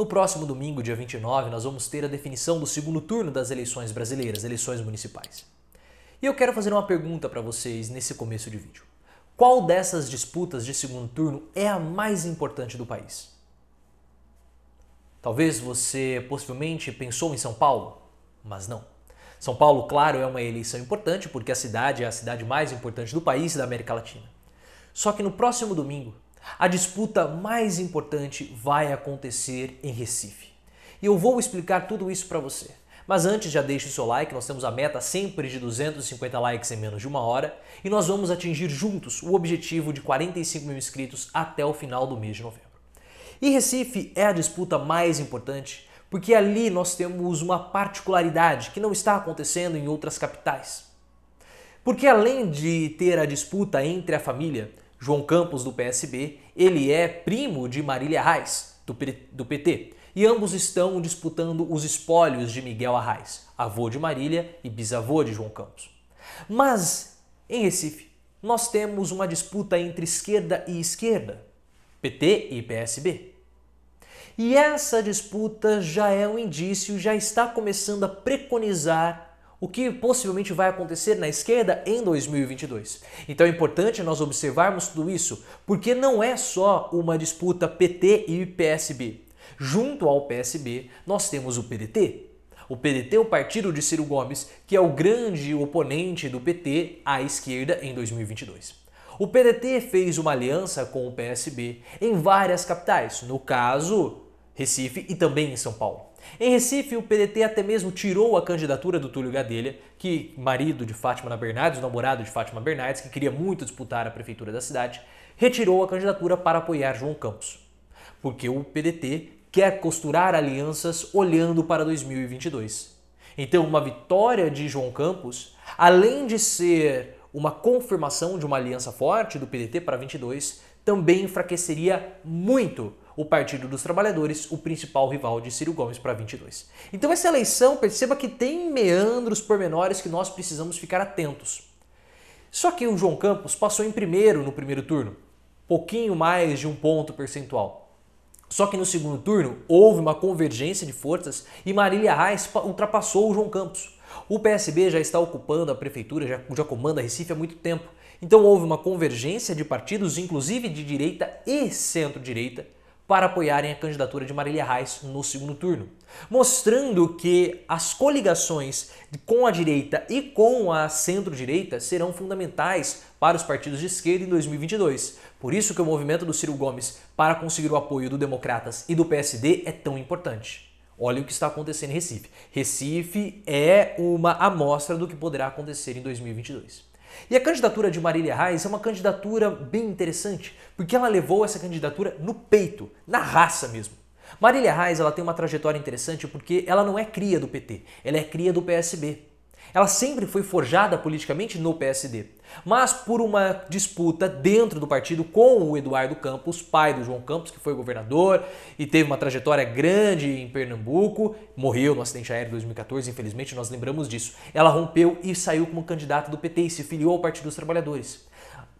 No próximo domingo, dia 29, nós vamos ter a definição do segundo turno das eleições brasileiras, eleições municipais. E eu quero fazer uma pergunta para vocês nesse começo de vídeo. Qual dessas disputas de segundo turno é a mais importante do país? Talvez você possivelmente pensou em São Paulo, mas não. São Paulo, claro, é uma eleição importante porque a cidade é a cidade mais importante do país e da América Latina. Só que no próximo domingo, a disputa mais importante vai acontecer em Recife. E eu vou explicar tudo isso para você. Mas antes, já deixe o seu like, nós temos a meta sempre de 250 likes em menos de uma hora e nós vamos atingir juntos o objetivo de 45 mil inscritos até o final do mês de novembro. E Recife é a disputa mais importante porque ali nós temos uma particularidade que não está acontecendo em outras capitais. Porque além de ter a disputa entre a família, João Campos, do PSB, ele é primo de Marília Reis, do, PT, e ambos estão disputando os espólios de Miguel Arraes, avô de Marília e bisavô de João Campos. Mas, em Recife, nós temos uma disputa entre esquerda e esquerda, PT e PSB. E essa disputa já é um indício, já está começando a preconizar o que possivelmente vai acontecer na esquerda em 2022. Então é importante nós observarmos tudo isso, porque não é só uma disputa PT e PSB. Junto ao PSB, nós temos o PDT. O PDT o partido de Ciro Gomes, que é o grande oponente do PT à esquerda em 2022. O PDT fez uma aliança com o PSB em várias capitais, no caso, Recife e também em São Paulo. Em Recife, o PDT até mesmo tirou a candidatura do Túlio Gadelha, que marido de Fátima Bernardes, namorado de Fátima Bernardes, que queria muito disputar a prefeitura da cidade, retirou a candidatura para apoiar João Campos. Porque o PDT quer costurar alianças olhando para 2022. Então, uma vitória de João Campos, além de ser uma confirmação de uma aliança forte do PDT para 22, também enfraqueceria muito o Partido dos Trabalhadores, o principal rival de Ciro Gomes para 22. Então essa eleição, perceba que tem meandros pormenores que nós precisamos ficar atentos. Só que o João Campos passou em primeiro no primeiro turno, pouquinho mais de um ponto percentual. Só que no segundo turno houve uma convergência de forças e Marília Reis ultrapassou o João Campos. O PSB já está ocupando a prefeitura, já, já comanda Recife há muito tempo. Então houve uma convergência de partidos, inclusive de direita e centro-direita, para apoiarem a candidatura de Marília Reis no segundo turno, mostrando que as coligações com a direita e com a centro-direita serão fundamentais para os partidos de esquerda em 2022. Por isso que o movimento do Ciro Gomes para conseguir o apoio do Democratas e do PSD é tão importante. Olha o que está acontecendo em Recife. Recife é uma amostra do que poderá acontecer em 2022. E a candidatura de Marília Reis é uma candidatura bem interessante, porque ela levou essa candidatura no peito, na raça mesmo. Marília Reis ela tem uma trajetória interessante porque ela não é cria do PT, ela é cria do PSB ela sempre foi forjada politicamente no PSD, mas por uma disputa dentro do partido com o Eduardo Campos, pai do João Campos, que foi governador e teve uma trajetória grande em Pernambuco, morreu no acidente aéreo em 2014, infelizmente nós lembramos disso. Ela rompeu e saiu como candidata do PT e se filiou ao Partido dos Trabalhadores.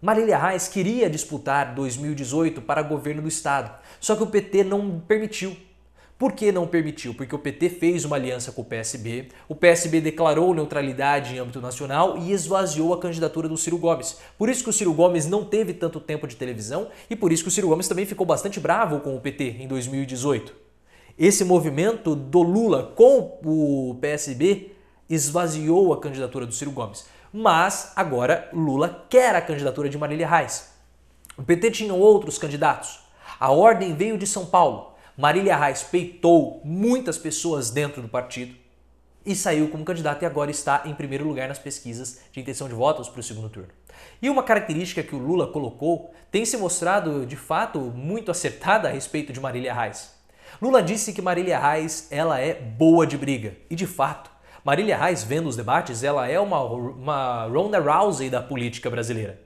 Marília Reis queria disputar 2018 para governo do estado, só que o PT não permitiu. Por que não permitiu? Porque o PT fez uma aliança com o PSB, o PSB declarou neutralidade em âmbito nacional e esvaziou a candidatura do Ciro Gomes. Por isso que o Ciro Gomes não teve tanto tempo de televisão e por isso que o Ciro Gomes também ficou bastante bravo com o PT em 2018. Esse movimento do Lula com o PSB esvaziou a candidatura do Ciro Gomes. Mas agora Lula quer a candidatura de Marília Reis. O PT tinha outros candidatos. A ordem veio de São Paulo. Marília Reis peitou muitas pessoas dentro do partido e saiu como candidata e agora está em primeiro lugar nas pesquisas de intenção de votos para o segundo turno. E uma característica que o Lula colocou tem se mostrado de fato muito acertada a respeito de Marília Reis. Lula disse que Marília Reis ela é boa de briga e de fato Marília Reis vendo os debates ela é uma, uma Ronda Rousey da política brasileira.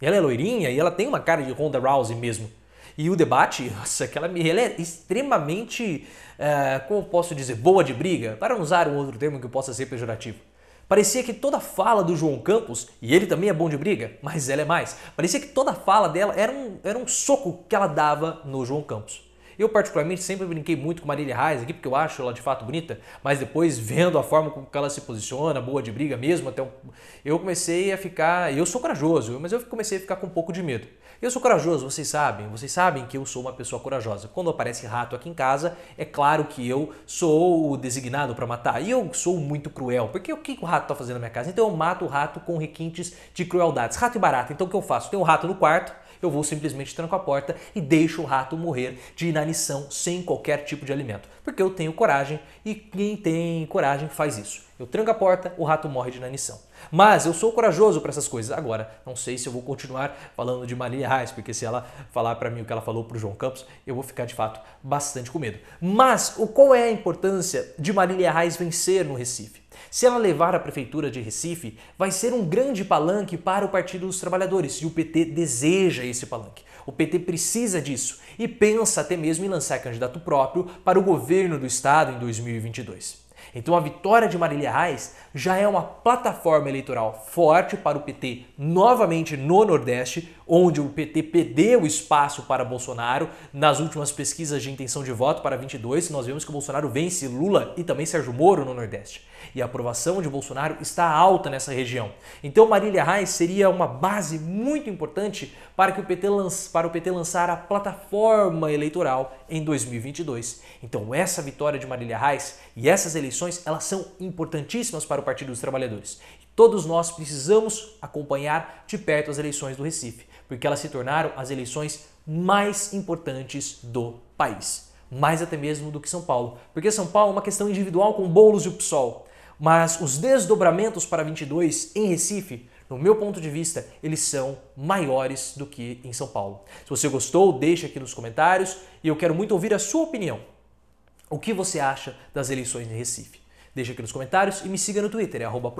Ela é loirinha e ela tem uma cara de Ronda Rousey mesmo. E o debate, nossa, aquela, ela, é extremamente, é, como posso dizer, boa de briga, para não usar um outro termo que possa ser pejorativo. Parecia que toda fala do João Campos, e ele também é bom de briga, mas ela é mais, parecia que toda fala dela era um, era um soco que ela dava no João Campos. Eu, particularmente, sempre brinquei muito com Marília Reis aqui, porque eu acho ela de fato bonita, mas depois, vendo a forma como ela se posiciona, boa de briga mesmo, até um... eu comecei a ficar. Eu sou corajoso, mas eu comecei a ficar com um pouco de medo. Eu sou corajoso, vocês sabem, vocês sabem que eu sou uma pessoa corajosa. Quando aparece rato aqui em casa, é claro que eu sou o designado para matar. E eu sou muito cruel, porque o que o rato está fazendo na minha casa? Então eu mato o rato com requintes de crueldades. Rato e barata. Então o que eu faço? Tem um rato no quarto, eu vou simplesmente tranco a porta e deixo o rato morrer de inanição sem qualquer tipo de alimento. Porque eu tenho coragem e quem tem coragem faz isso. Eu tranco a porta, o rato morre de inanição. Mas eu sou corajoso para essas coisas. Agora, não sei se eu vou continuar falando de Marília Reis, porque se ela falar para mim o que ela falou para o João Campos, eu vou ficar de fato bastante com medo. Mas o qual é a importância de Marília Reis vencer no Recife? Se ela levar a Prefeitura de Recife, vai ser um grande palanque para o Partido dos Trabalhadores e o PT deseja esse palanque. O PT precisa disso e pensa até mesmo em lançar candidato próprio para o governo do Estado em 2022. Então a vitória de Marília Reis já é uma plataforma eleitoral forte para o PT novamente no Nordeste, onde o PT perdeu espaço para Bolsonaro nas últimas pesquisas de intenção de voto para 22. Nós vemos que o Bolsonaro vence Lula e também Sérgio Moro no Nordeste. E a aprovação de Bolsonaro está alta nessa região. Então Marília Reis seria uma base muito importante para, que o PT lance, para o PT lançar a plataforma eleitoral em 2022. Então essa vitória de Marília Reis e essas eleições, elas são importantíssimas para o Partido dos Trabalhadores. Todos nós precisamos acompanhar de perto as eleições do Recife, porque elas se tornaram as eleições mais importantes do país mais até mesmo do que São Paulo. Porque São Paulo é uma questão individual com bolos e o PSOL. Mas os desdobramentos para 22 em Recife, no meu ponto de vista, eles são maiores do que em São Paulo. Se você gostou, deixe aqui nos comentários e eu quero muito ouvir a sua opinião. O que você acha das eleições em Recife? Deixe aqui nos comentários e me siga no Twitter, é arroba